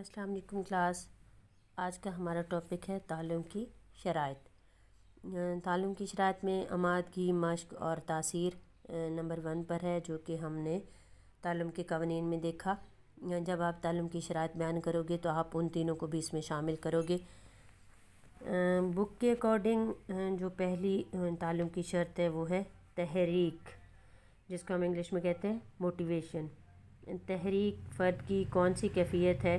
अस्सलाम वालेकुम क्लास आज का हमारा टॉपिक है तालीम की शरात तालीम की शरात में अमाद की मश्क और तासीर नंबर वन पर है जो कि हमने तालीम के कवानीन में देखा जब आप तालीम की शरात बयान करोगे तो आप उन तीनों को भी इसमें शामिल करोगे बुक के अकॉर्डिंग जो पहली तालीम की शर्त है वो है तहरीक जिसको हम इंग्लिश में कहते हैं मोटिवेशन तहरीक फ़र्द की कौन सी कैफियत है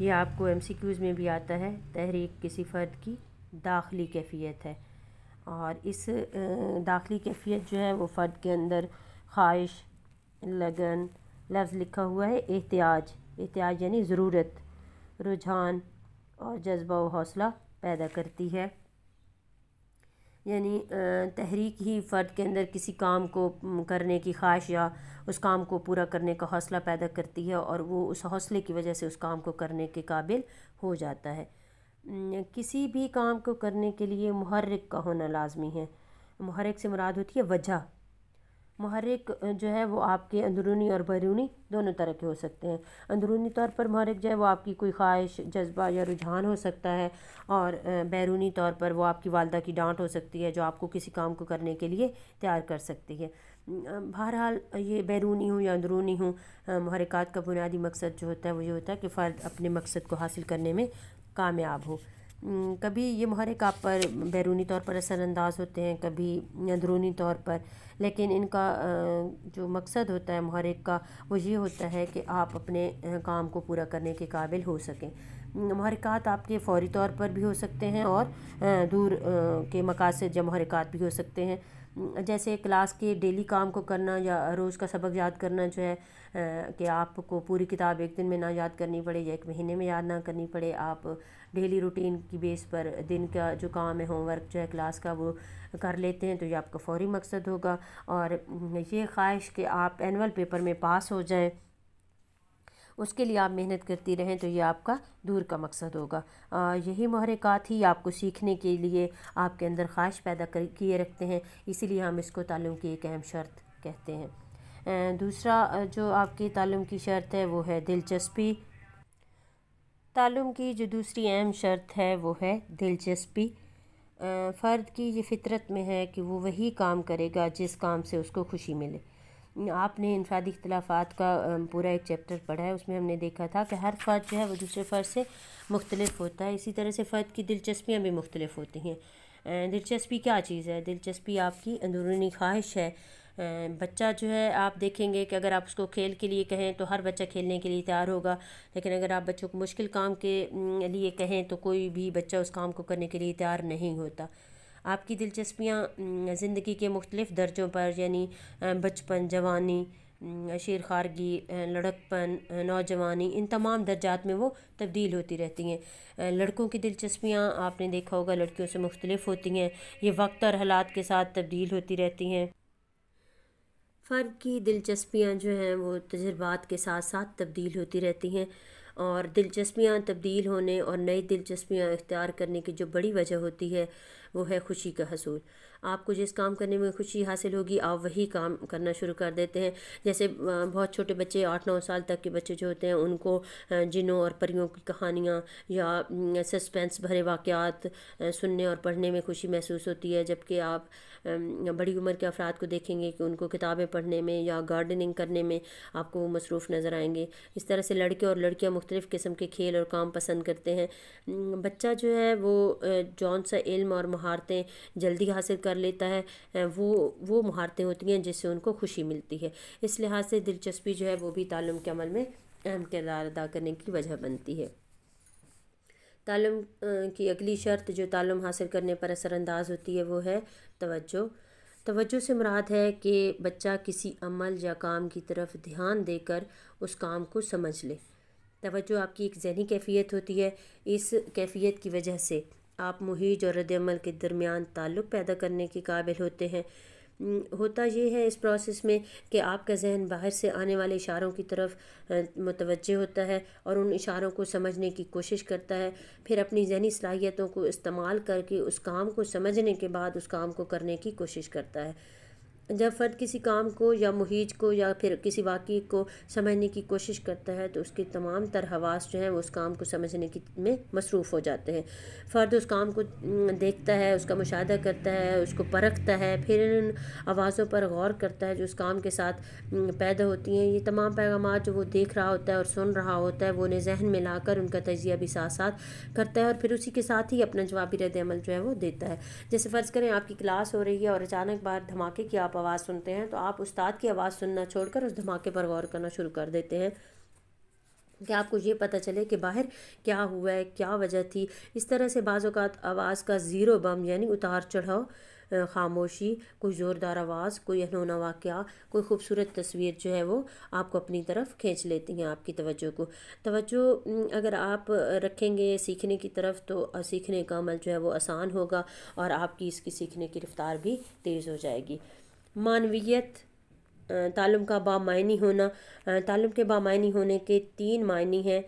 यह आपको एम सी क्यूज़ में भी आता है तहरीक किसी फ़र्द की दाखिली कैफियत है और इस दाखिली कैफियत जो है वो फ़र्द के अंदर ख्वाहिश लगन लफ्ज़ लिखा हुआ है एहतियाज एहतियाज यानी ज़रूरत रुझान और जज्बा व हौसला पैदा करती है यानी तहरीक ही फ़र्द के अंदर किसी काम को करने की ख्वाहिश या उस काम को पूरा करने का हौसला पैदा करती है और वो उस हौसले की वजह से उस काम को करने के काबिल हो जाता है किसी भी काम को करने के लिए महरक का होना लाजमी है महरक से मुराद होती है वजह महरक जो है वो आपके अंदरूनी और बैरूनी दोनों तरह के हो सकते हैं अंदरूनी तौर पर महरिक जो है वो आपकी कोई ख्वाहिश जज्बा या रुझान हो सकता है और बैरूनी तौर पर वो आपकी वालदा की डांट हो सकती है जो आपको किसी काम को करने के लिए तैयार कर सकती है बहरहाल ये बैरूनी हूँ या अंदरूनी हूँ महरिकात का बुनियादी मकसद जो होता है वो ये होता है कि फ़र्द अपने मकसद को हासिल करने में कामयाब हो कभी ये महरिक आप पर बैरूनी तौर पर असरानंदाज होते हैं कभी अंदरूनी तौर पर लेकिन इनका जो मकसद होता है महरिक का वो ये होता है कि आप अपने काम को पूरा करने के काबिल हो सकें महरक़ात आपके फौरी तौर पर भी हो सकते हैं और दूर के मकासद या महरक़ात भी हो सकते हैं जैसे क्लास के डेली काम को करना या रोज़ का सबक याद करना जो है कि आपको पूरी किताब एक दिन में ना याद करनी पड़े या एक महीने में याद ना करनी पड़े आप डेली रूटीन की बेस पर दिन का जो काम है होमवर्क जो है क्लास का वो कर लेते हैं तो ये आपका फौरी मकसद होगा और ये ख्वाहिश कि आप एनअल पेपर में पास हो जाएँ उसके लिए आप मेहनत करती रहें तो ये आपका दूर का मकसद होगा आ, यही महरक़ात ही आपको सीखने के लिए आपके अंदर ख्वाहिश पैदा कर किए रखते हैं इसीलिए हम इसको तालीम की एक अहम शर्त कहते हैं दूसरा जो आपकी तालीम की शर्त है वो है दिलचस्पी तालीम की जो दूसरी अहम शर्त है वो है दिलचस्पी फ़र्द की ये फितरत में है कि वो वही काम करेगा जिस काम से उसको खुशी मिले आपने इनफराद इख्तलाफात का पूरा एक चैप्टर पढ़ा है उसमें हमने देखा था कि हर फ़र्द जो है वो दूसरे फ़र्द से मुख्तलिफ होता है इसी तरह से फ़र्द की दिलचस्पियाँ भी मुख्तलिफ होती हैं दिलचस्पी क्या चीज़ है दिलचस्पी आपकी अंदरूनी ख्वाहिश है बच्चा जो है आप देखेंगे कि अगर आप उसको खेल के लिए कहें तो हर बच्चा खेलने के लिए तैयार होगा लेकिन अगर आप बच्चों को मुश्किल काम के लिए कहें तो कोई भी बच्चा उस काम को करने के लिए तैयार नहीं होता आपकी दिलचस्पियाँ ज़िंदगी के मुख्तलिफ़ दर्जों पर यानी बचपन जवानी शेर खारगी लड़कपन नौजवानी इन तमाम दर्जात में वो तब्दील होती रहती हैं लड़कों की दिलचस्पियाँ आपने देखा होगा लड़कियों से मुख्तलिफ होती हैं ये वक्त और हालात के साथ तब्दील होती रहती हैं फ़र्द की दिलचस्पियाँ जो हैं वो तजर्बात के साथ साथ तब्दील होती रहती हैं और दिलचस्पियाँ तब्दील होने और नई दिलचस्पियाँ इख्तियार करने की जो बड़ी वजह होती है वो है खुशी का हसूल आपको जिस काम करने में खुशी हासिल होगी आप वही काम करना शुरू कर देते हैं जैसे बहुत छोटे बच्चे आठ नौ साल तक के बच्चे जो होते हैं उनको जिनों और परियों की कहानियाँ या सस्पेंस भरे वाक़ात सुनने और पढ़ने में खुशी महसूस होती है जबकि आप बड़ी उम्र के अफराद को देखेंगे कि उनको किताबें पढ़ने में या गार्डनिंग करने में आपको मसरूफ़ नज़र आएंगे इस तरह से लड़के और लड़कियाँ मुख्तलिफ़ किस्म के खेल और काम पसंद करते हैं बच्चा जो है वो जौन सा इल्म और महारतें जल्दी हासिल कर लेता है वो वो महारतें होती हैं जिससे उनको खुशी मिलती है इस लिहाज से दिलचस्पी जो है वो भी तालम के अमल में अहम किरदार अदा करने की वजह बनती है तालम की अगली शर्त जो तालम हासिल करने पर असरानंदाज होती है वो है तवज्जो तवज्जो से मुराद है कि बच्चा किसी अमल या काम की तरफ ध्यान देकर उस काम को समझ ले तवज्जो आपकी एक जहनी कैफियत होती है इस कैफियत की वजह से आप मुहिज और रद्दमल के दरमियान ताल्लुक़ पैदा करने के काबिल होते हैं होता ये है इस प्रोसेस में कि आपका जहन बाहर से आने वाले इशारों की तरफ मुतवजह होता है और उन इशारों को समझने की कोशिश करता है फिर अपनी जहनी सलाहियतों को इस्तेमाल करके उस काम को समझने के बाद उस काम को करने की कोशिश करता है जब फ़र्द किसी काम को या मुहिज को या फिर किसी वाक़ को समझने की कोशिश करता है तो उसके तमाम तरहवास जो हैं वो उस काम को समझने की में मसरूफ़ हो जाते हैं फ़र्द उस काम को देखता है उसका मुशाह करता है उसको परखता है फिर इन आवाज़ों पर गौर करता है जो उस काम के साथ पैदा होती हैं ये तमाम पैगाम जो वो देख रहा होता है और सुन रहा होता है वो उन्हें जहन में लाकर उनका तजिया भी साथ साथ करता है और फिर उसी के साथ ही अपना जवाबी रद्द जो है वो देता है जैसे फ़र्ज़ करें आपकी क्लास हो रही है और अचानक बाहर धमाके की आप आवाज़ सुनते हैं तो आप उस्ताद की आवाज़ सुनना छोड़कर उस धमाके पर गौर करना शुरू कर देते हैं कि आपको ये पता चले कि बाहर क्या हुआ है क्या वजह थी इस तरह से बाज़ात आवाज़ का ज़ीरो बम यानी उतार चढ़ाव खामोशी कोई ज़ोरदार आवाज़ कोई अनहोना वाक़ कोई ख़ूबसूरत तस्वीर जो है वो आपको अपनी तरफ खींच लेती हैं आपकी तवज्जो को तवज्जो अगर आप रखेंगे सीखने की तरफ तो सीखने का अमल जो है वो आसान होगा और आपकी इसकी सीखने की रफ़्तार भी तेज़ हो जाएगी मानवीयत ताल्लुम का बामायनी होना तालम के बामायनी होने के तीन मायने हैं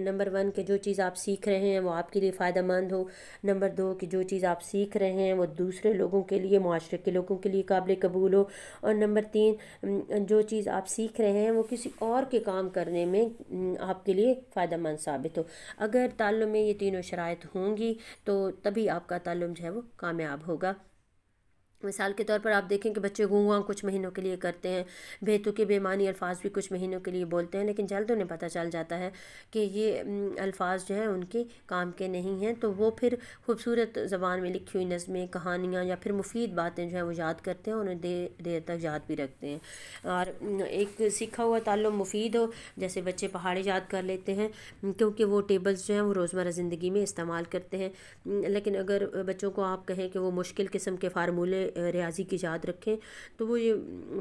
नंबर वन के जो चीज़ आप सीख रहे हैं वो आपके लिए फ़ायदा मंद हो नंबर दो कि जो चीज़ आप सीख रहे हैं वो दूसरे लोगों के लिए माशरे के लोगों के लिए काबिल कबूल हो और नंबर तीन जो चीज़ आप सीख रहे हैं वो किसी और के काम करने में आपके लिए फ़ायदा मंद साबित हो अगर तालुम में ये तीनों शराइ होंगी तो तभी आपका तालुम जो है वो कामयाब होगा मिसाल के तौर पर आप देखें कि बच्चे गुआ कुछ महीनों के लिए करते हैं बेतुके बेमानी अल्फाज भी कुछ महीनों के लिए बोलते हैं लेकिन जल्द उन्हें पता चल जाता है कि ये अल्फाज जो हैं उनके काम के नहीं हैं तो वो फिर खूबसूरत ज़बान में लिखी हुई नज़में कहानियाँ या फिर मुफीद बातें जो हैं वो याद करते हैं उन्हें देर देर तक याद भी रखते हैं और एक सीखा हुआ ताल्लुम मुफीद हो जैसे बच्चे पहाड़े याद कर लेते हैं क्योंकि वो टेबल्स जो हैं वो रोज़मर्रा ज़िंदगी में इस्तेमाल करते हैं लेकिन अगर बच्चों को आप कहें कि वो मुश्किल किस्म के फार्मूले रियाजी की याद रखें तो वो ये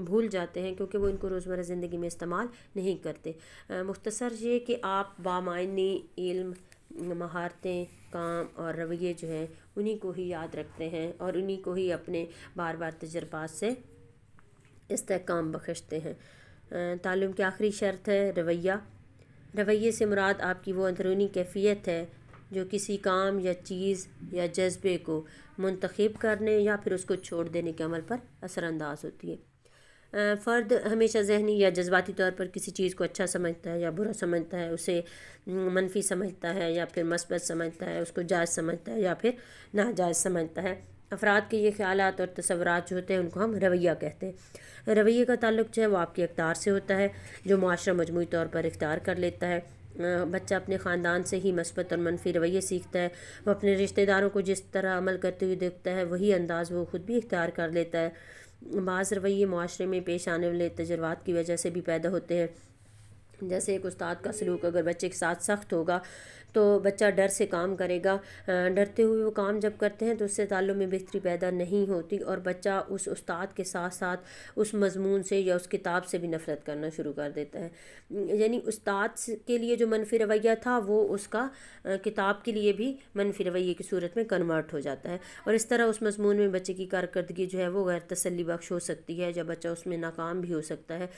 भूल जाते हैं क्योंकि वो इनको रोज़मर्रा ज़िंदगी में इस्तेमाल नहीं करते मुख्तसर ये कि आप बामायनी इल्म महारतें काम और रवैये जो हैं उन्हीं को ही याद रखते हैं और उन्हीं को ही अपने बार बार तजर्बात से इस्तेकाम बख्शते हैं तालीम की आखिरी शर्त है रवैया रवैये से मुराद आपकी वो अंदरूनी कैफियत है जो किसी काम या चीज़ या जज्बे को मंतखब करने या फिर उसको छोड़ देने के अमल पर असरानंदाज होती है फ़र्द हमेशा जहनी या जज्बाती तौर पर किसी चीज़ को अच्छा समझता है या बुरा समझता है उसे मनफी समझता है या फिर मस्बत समझता है उसको जायज़ समझता है या फिर नाजायज़ समझता है अफराद के ये ख्याल और तस्वर जो होते हैं उनको हम रवैया कहते हैं रवैये का ताल्लुक जो है वो आपकी अख्तार से होता है जो माशरा मजमू तौर पर इख्तार कर लेता है बच्चा अपने ख़ानदान से ही मस्बत और मनफी रवैये सीखता है वह अपने रिश्तेदारों को जिस तरह अमल करते हुए देखता है वही अंदाज़ वो खुद भी इख्तियार कर लेता है बाज़ रवैये माशरे में पेश आने वाले तजर्बात की वजह से भी पैदा होते हैं जैसे एक उस्ताद का सलूक अगर बच्चे के साथ सख्त होगा तो बच्चा डर से काम करेगा डरते हुए वो काम जब करते हैं तो उससे ताल्लुम में बेहतरी पैदा नहीं होती और बच्चा उस उस्ताद के साथ साथ उस मजमून से या उस किताब से भी नफ़रत करना शुरू कर देता है यानी उस्ताद के लिए जो मनफी रवैया था वो उसका किताब के लिए भी मनफी रवैये की सूरत में कन्वर्ट हो जाता है और इस तरह उस मजमून में बच्चे की कारकर्दगी जो है वो गैर तसली बख्श हो सकती है या बच्चा उसमें नाकाम भी हो सकता है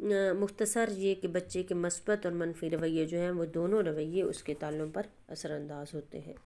मुख्तसर ये कि बच्चे के मस्बत और मनफी रवैये जो हैं वो दोनों रवैये उसके तालों पर असरानंदाज होते हैं